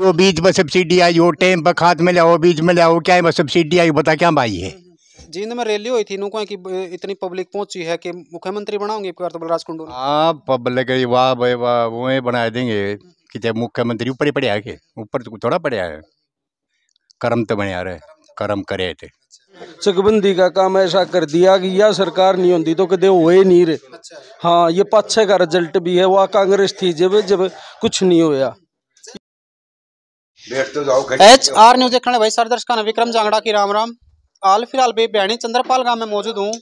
यो बीज में सब्सिडी आई वो टेम पर खाद में लिया बीज में लिया क्या है सब्सिडी आई बता क्या भाई है जींद में रैली हुई थी नुको की इतनी पब्लिक पहुंची है कि मुख्यमंत्री बनाओगे एक बार तो बलराज कुंडू हाँ पब्लिक वाह भाई वाह वो ही बना देंगे कि जब मुख्यमंत्री ऊपर ही पड़े आके ऊपर तो थोड़ा पड़े आए कर्म तो बने आ रहे कर्म करे थे चकबंदी का काम ऐसा कर दिया कि यह सरकार नहीं होती तो कदे हुए नहीं रे अच्छा। हाँ ये पाछे का रिजल्ट भी है वह कांग्रेस थी जब जब कुछ नहीं होया एच आर न्यूज देखने भाई सारे दर्शकों ने विक्रम जांगड़ा की राम राम हाल फिलहाल बे बहनी चंद्रपाल गांव में मौजूद हूँ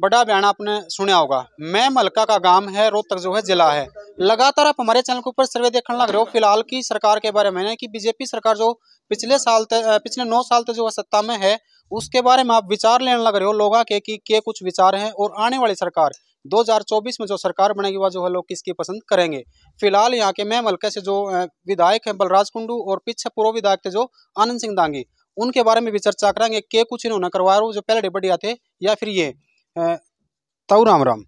बड़ा बयान आपने सुना होगा मैं मलका का गांव है रोहतक जो है जिला है लगातार आप हमारे चैनल के ऊपर सर्वे देखने लग रहे हो फिलहाल की सरकार के बारे में कि बीजेपी सरकार जो पिछले साल तक पिछले नौ साल तक जो सत्ता में है उसके बारे में आप विचार लेने लग रहे हो लोगों के कि के कुछ विचार हैं और आने वाली सरकार 2024 में जो सरकार बनेगी वह जो है लोग किसकी पसंद करेंगे फिलहाल यहाँ के मैं मलके से जो विधायक हैं बलराज कुंडू और पीछे पूर्व विधायक थे जो आनंद सिंह दांगी उनके बारे में भी चर्चा कराएंगे के कुछ इन्होंने करवाया जो पहले डिबटिया थे या फिर ये ताऊ राम राम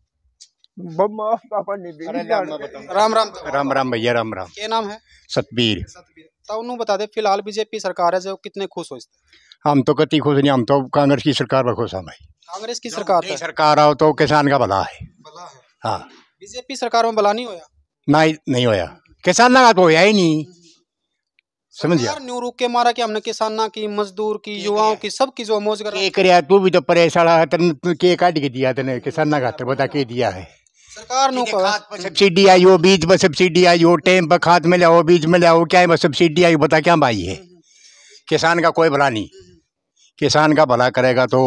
राम राम राम राम भैया राम राम क्या नाम है सतबीर सतबीर ਤਾਂ ਉਹਨੂੰ बता दे फिलहाल बीजेपी सरकार है जो कितने खुश हो इससे हम तो कति खुश नहीं हम तो कांग्रेस की सरकार पर खुश हम भाई कांग्रेस की सरकार है सरकार आओ तो किसान का भला है हाँ बीजेपी सरकार में भला नहीं होया ना नहीं होया किसान ना तो होया ही नहीं समझ गया न्यू रुक के मारा कि हमने किसाना की मजदूर की युवाओं की सब की जो मौज कर तू भी तो परेशान है तेन के काट के दिया तेने किसान ना खातर तो बता के दिया है सरकार नो सब्सिडी आई हो बीज पर सब्सिडी आई हो टेम पर खाद में लाओ बीज में लिया क्या है सब्सिडी आई बता क्या भाई है किसान का कोई भला नहीं किसान का भला करेगा तो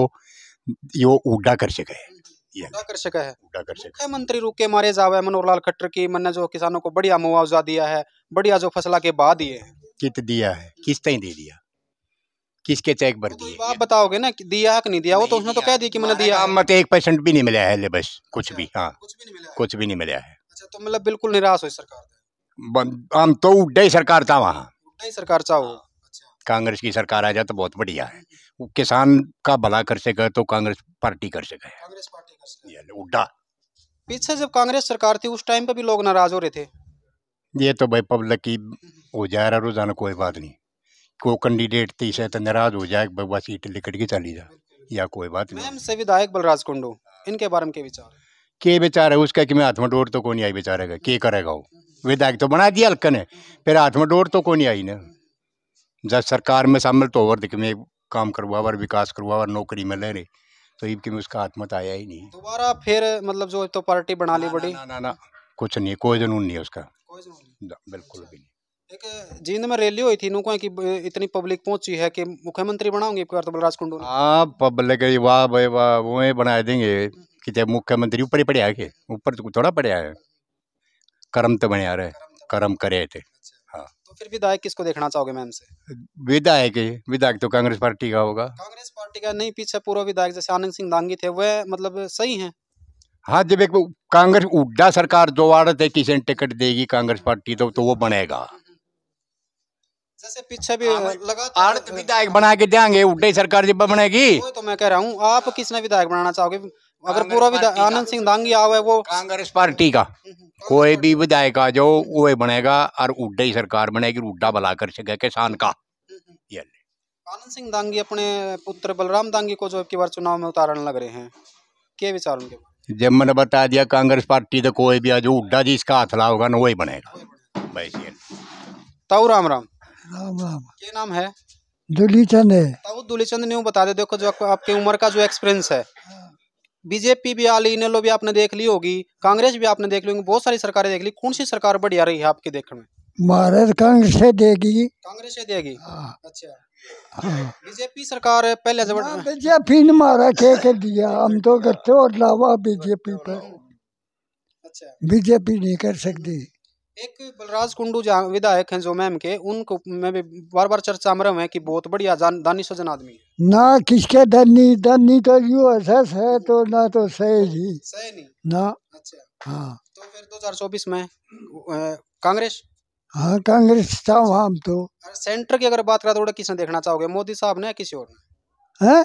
यो उड़ा कर सके है मुख्यमंत्री रुके मारे जावे मनोहर लाल खट्टर की मन ने जो किसानों को बढ़िया मुआवजा दिया है बढ़िया जो फसला के बाद दिए कित दिया है किस तय दे दिया किसके चेक भर तो दिए आप बताओगे ना कि दिया कि नहीं दिया वो तो उसने तो कह दिया कि मैंने दिया मत एक परसेंट भी नहीं मिला है ले बस कुछ अच्छा, भी हाँ कुछ भी नहीं मिला है अच्छा तो मतलब बिल्कुल निराश हो सरकार हम तो उड्डे सरकार था वहाँ सरकार चाहो हाँ। कांग्रेस की सरकार आ जाए तो बहुत बढ़िया है हम्म, हम्म। किसान का भला कर सके तो कांग्रेस पार्टी कर सके उड्डा पीछे जब कांग्रेस सरकार थी उस टाइम पे भी लोग नाराज हो रहे थे ये तो भाई पब्लिक की हो जा रहा रोजाना कोई बात नहीं को कैंडिडेट थी तो नाराज हो जाए बस सीट लिकट के चली जा या कोई बात नहीं मैम से विधायक बलराज कुंडू इनके बारे में क्या विचार के विचार है उसका कि मैं हाथ में डोर तो कौन आई बेचारे का के करेगा वो विधायक तो बना दिया हल्का ने फिर हाथ में डोर तो कौन आई ने जब सरकार में शामिल तो और देखे मैं काम करवा और विकास करवा और नौकरी में ले रहे तो ईब में उसका हाथ मत तो आया ही नहीं दोबारा फिर मतलब जो तो पार्टी बना ली बड़ी ना ना, ना, ना कुछ नहीं कोई जुनून नहीं है उसका बिल्कुल भी नहीं एक जींद में रैली हुई थी नुका की इतनी पब्लिक पहुंची है कि मुख्यमंत्री बनाओगे तो बलराज कुंडू हाँ पब्लिक वाह भाई वाह वो बना देंगे कि जब मुख्यमंत्री ऊपर ही पड़े आगे ऊपर तो थोड़ा पड़े आए कर्म तो बने आ रहे कर्म तो करे थे अच्छा, हाँ तो फिर विधायक किसको देखना चाहोगे मैम से विधायक ही विधायक तो कांग्रेस पार्टी का होगा कांग्रेस पार्टी का नहीं पीछे पूर्व विधायक जैसे आनंद सिंह दांगी थे वह मतलब सही है हाँ जब एक कांग्रेस उड्डा सरकार जो आ रहे थे किसी टिकट देगी कांग्रेस पार्टी तो, तो वो बनेगा जैसे पीछे भी हाँ, लगा विधायक बना के देंगे उड्डे सरकार जब बनेगी तो मैं कह रहा हूँ आप किसने विधायक बनाना चाहोगे अगर पूरा आनंद सिंह दांगी आवे वो कांग्रेस पार्टी का हम्म, हम्म, कोई भी विधायक आ जाओ वो बनेगा और उड्डे ही सरकार बनेगी उड्डा भला कर सके किसान का हम्म, आनंद सिंह दांगी अपने पुत्र बलराम दांगी को जो की बार चुनाव में उतारने लग रहे हैं के विचार उनके जब मैंने बता दिया कांग्रेस पार्टी तो कोई भी आज उड्डा जी इसका हाथ लाओगा ना वही बनेगा वैसे ताऊ राम राम राम राम क्या नाम है दुली चंद है चंद न्यू बता दे देखो जो आपकी उम्र का जो एक्सपीरियंस है हाँ। बीजेपी भी आली इन भी आपने देख ली होगी कांग्रेस भी आपने देख ली होगी बहुत सारी सरकारें देख ली कौन सी सरकार बढ़िया रही है आपके देखने में भारत कांग्रेस से देगी कांग्रेस से देगी हाँ। अच्छा हाँ। बीजेपी सरकार पहले से बीजेपी ने मारा क्या कर दिया हम तो करते और लावा बीजेपी पर अच्छा बीजेपी नहीं कर सकती एक बलराज कुंडू विधायक हैं जो मैम के उनको मैं भी बार बार चर्चा में है कि बहुत बढ़िया दानी सजन आदमी है ना किसके धनी धनी तो यू ऐसा है तो ना तो सही जी सही नहीं ना अच्छा हाँ तो फिर 2024 में कांग्रेस हाँ कांग्रेस था हम तो सेंटर की अगर बात करें तो किसने देखना चाहोगे मोदी साहब ने किसी और ने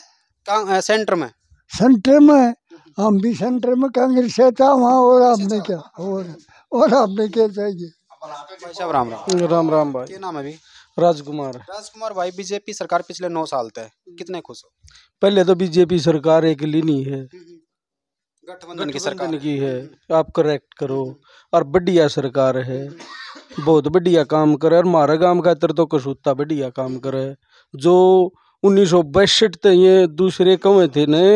है सेंटर में सेंटर में हम भी सेंटर में कांग्रेस है था वहाँ और अच्छा, आपने अच्छा। क्या और और आपने क्या चाहिए भाई राम राम राम भाई क्या नाम है अभी राजकुमार राजकुमार भाई बीजेपी सरकार पिछले नौ साल तक कितने खुश हो पहले तो बीजेपी सरकार एक लीनी है गठबंधन की सरकार की है आप करेक्ट करो और बढ़िया सरकार है बहुत बढ़िया काम करे और मारा गांव का तर तो कसूता बढ़िया काम करे जो उन्नीस सौ बासठ तक ये दूसरे कवे थे ने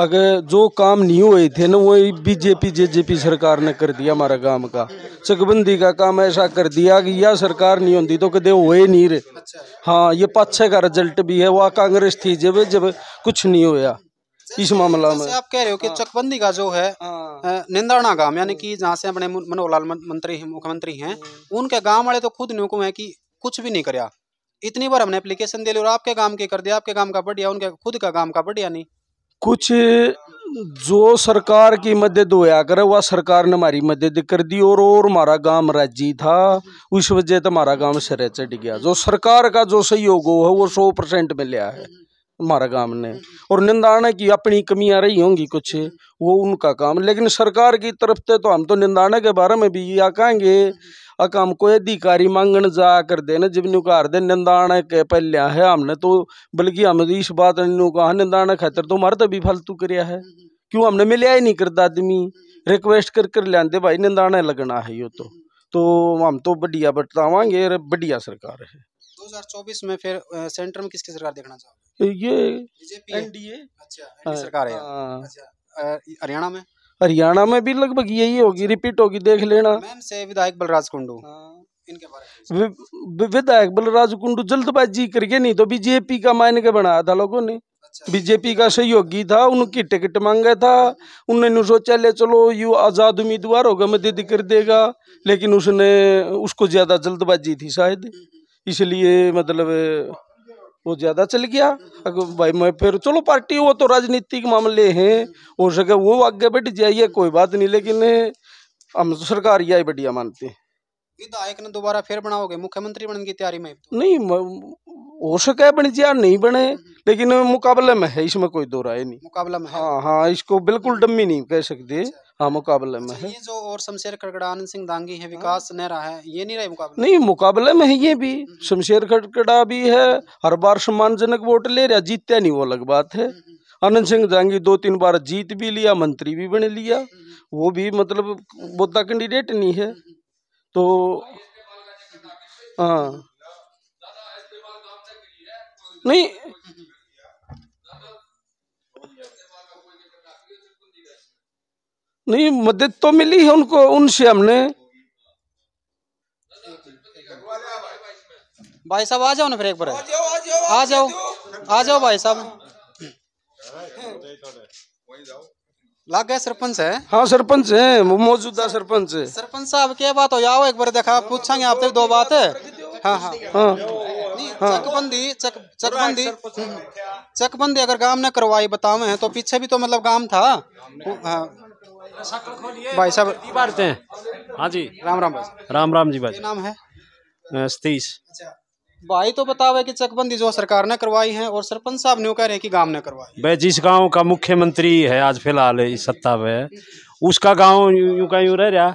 अगर जो काम नहीं हुए थे ना वो बीजेपी जेजेपी सरकार ने कर दिया हमारा काम का चकबंदी का काम ऐसा कर दिया कि यह सरकार नहीं होती तो कदे हुए नहीं रे अच्छा। हाँ ये पाछे का रिजल्ट भी है वह कांग्रेस थी जब जब कुछ नहीं होया इस मामला में आप कह रहे हो कि हाँ। चकबंदी का जो है हाँ। निंदाना गांव यानी कि जहाँ से अपने मनोहर लाल मंत्री मुख्यमंत्री हैं उनके गांव वाले तो खुद नुकुम है कि कुछ भी नहीं कराया इतनी बार हमने एप्लीकेशन दे ली और आपके काम के कर दिया आपके काम का बढ़िया उनके खुद का काम का बढ़िया नहीं कुछ जो सरकार की मदद होया करे वह सरकार ने हमारी मदद कर दी और और हमारा गांव राज्य था उस वजह से हमारा गांव सिरे चढ़ गया जो सरकार का जो सहयोग हो वो सौ परसेंट मिला है हमारे काम ने हम्म, हम्म। और निंदाने की अपनी कमियाँ रही होंगी कुछ हम्म, वो उनका काम लेकिन सरकार की तरफ से तो हम तो निंदाने के बारे में भी या कहेंगे अक हमको अधिकारी मांगन जा कर देने जब न्यू दे निंदाने के पहले है हमने तो बल्कि हम तो इस बात कहा निंदाने खातर तो हमारे तो भी फालतू करिया है क्यों हमने मिलया ही नहीं करता आदमी रिक्वेस्ट कर कर लेंदे भाई निंदाने लगना है यो तो तो हम तो बढ़िया बतावांगे बढ़िया सरकार है 2024 में फिर सेंटर में किसकी सरकार देखना चाहोगे ये बीजेपी एनडीए अच्छा सरकार है हाँ। अच्छा हरियाणा में हरियाणा में भी लगभग यही होगी रिपीट होगी देख लेना मैम से विधायक बलराज कुंडू हाँ। विधायक बलराज कुंडू जल्दबाजी करके नहीं तो बीजेपी का मायने के बनाया था लोगों ने अच्छा, बीजेपी का सहयोगी था उनकी हम्म। टिकट मांगा था उन्होंने सोचा ले चलो यू आज़ाद उम्मीदवार होगा मदद कर देगा हम्म। लेकिन उसने उसको ज़्यादा जल्दबाजी थी शायद हम्म, इसलिए मतलब वो ज़्यादा चल गया अगर भाई मैं फिर चलो पार्टी वो तो राजनीतिक मामले हैं हो सके वो आगे बैठ जाइए कोई बात नहीं लेकिन हम तो सरकार यही बढ़िया मानते हैं विधायक ने दोबारा फिर बनाओगे मुख्यमंत्री बनने की तैयारी में तो। नहीं हो सके बन जी नहीं बने लेकिन मुकाबले में है इसमें कोई दो राय नहीं मुकाबला में हाँ हाँ इसको बिल्कुल डम्मी नहीं कह सकते अच्छा। हाँ मुकाबले में अच्छा, है जो और शमशेर खड़गड़ आनंद सिंह दांगी है हाँ। विकास नेहरा है ये नहीं रहे मुकाबले नहीं मुकाबले में है ये भी हम्म, हम्म। शमशेर खड़गड़ा भी है हर बार सम्मानजनक वोट ले रहा जीतता नहीं वो अलग बात है हम्म, आनंद सिंह दांगी दो तीन बार जीत भी लिया मंत्री भी बन लिया वो भी मतलब बोता कैंडिडेट नहीं है तो हाँ नहीं नहीं मदद तो मिली है उनको उनसे हमने भाई साहब आ जाओ ना फिर एक बार आ जाओ आ जाओ भाई साहब लागे गए सरपंच है हाँ सरपंच है मौजूदा सरपंच सरपंच साहब क्या बात हो जाओ एक बार देखा पूछेंगे आप दो बात है हाँ हाँ हाँ।, हाँ चकबंदी चक चकबंदी चकबंदी अगर गांव ने करवाई बतावे तो पीछे भी तो मतलब गांव था हाँ। भाई साहब हाँ जी राम राम भाई राम राम जी भाई नाम है सतीश अच्छा। भाई तो बतावे कि चकबंदी जो सरकार ने करवाई है और सरपंच साहब ने कह रहे हैं कि गांव ने करवाई भाई जिस गांव का मुख्यमंत्री है आज फिलहाल सत्ता में उसका गांव यूं का यूं रह रहा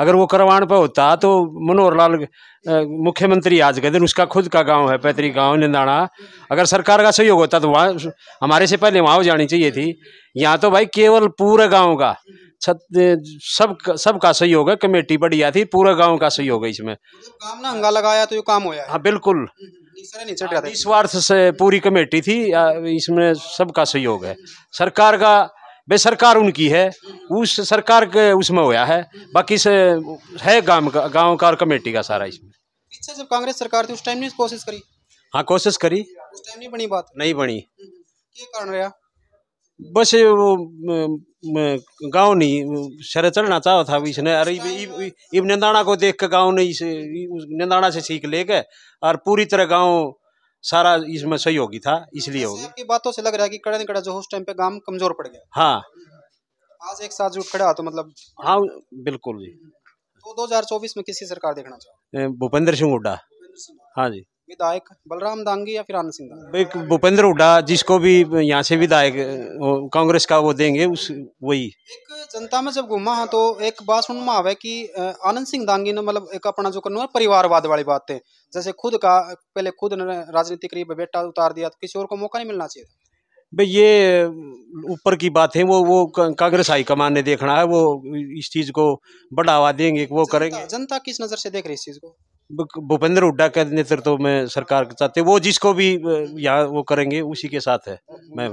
अगर वो करवाण पर होता तो मनोहर लाल मुख्यमंत्री आज के दिन उसका खुद का गांव है पैतृक गांव निंदाणा अगर सरकार का सहयोग होता तो वहाँ हमारे से पहले वहाँ जानी चाहिए थी यहाँ तो भाई केवल पूरे गाँव का छत सब सबका सहयोग है कमेटी बढ़िया थी पूरे गांव का सहयोग है इसमें तो काम ना हंगा लगाया तो ये काम हो हाँ बिल्कुल हाँ, इस स्वार्थ से पूरी कमेटी थी इसमें सबका सहयोग है सरकार का वे सरकार उनकी है उस सरकार के उसमें होया है बाकी से है गांव का गांव का और कमेटी का सारा इसमें पीछे जब कांग्रेस सरकार थी उस टाइम नहीं कोशिश करी हाँ कोशिश करी उस टाइम नहीं बनी बात नहीं बनी क्या कारण रहा बस वो गांव नहीं शहर चढ़ना चाहता था इसने अरे इब नंदाना को देख के गाँव ने इस नंदाना से सीख ले गए और पूरी तरह गांव सारा इसमें सहयोगी था इसलिए होगी आपकी बातों से लग रहा है कि कड़े कड़ा जो उस टाइम पे गांव कमजोर पड़ गया हाँ आज एक साथ जुट खड़ा तो मतलब हाँ बिल्कुल जी तो 2024 में किसकी सरकार देखना चाहिए भूपेंद्र सिंह हुड्डा हाँ जी विधायक बलराम दांगी या फिर आनंद सिंह भूपेंद्र हुडा जिसको भी यहाँ से विधायक कांग्रेस का वो देंगे उस वही एक जनता में जब घूमा हाँ तो एक बात सुन में आवे की आनंद सिंह दांगी ने मतलब एक अपना जो करना परिवारवाद वाली बात है जैसे खुद का पहले खुद ने राजनीति करीब बेटा उतार दिया तो किसी और को मौका नहीं मिलना चाहिए भाई ये ऊपर की बात है वो वो कांग्रेस हाईकमान ने देखना है वो इस चीज को बढ़ावा देंगे वो करेंगे जनता किस नजर से देख रही है इस चीज को भूपेंद्र हुड्डा के नेतृत्व में सरकार चाहते वो जिसको भी यहाँ वो करेंगे उसी के साथ है मैं